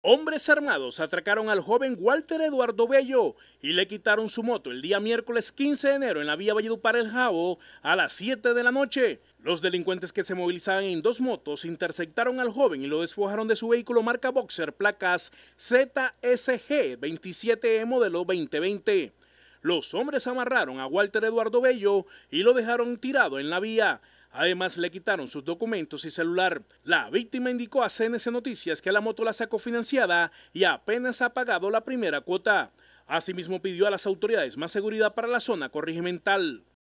Hombres armados atracaron al joven Walter Eduardo Bello y le quitaron su moto el día miércoles 15 de enero en la vía Valledupar El Jabo a las 7 de la noche. Los delincuentes que se movilizaban en dos motos interceptaron al joven y lo despojaron de su vehículo marca Boxer placas ZSG 27E e modelo 2020 los hombres amarraron a Walter Eduardo Bello y lo dejaron tirado en la vía. Además, le quitaron sus documentos y celular. La víctima indicó a CNC Noticias que la moto la sacó financiada y apenas ha pagado la primera cuota. Asimismo, pidió a las autoridades más seguridad para la zona corregimental.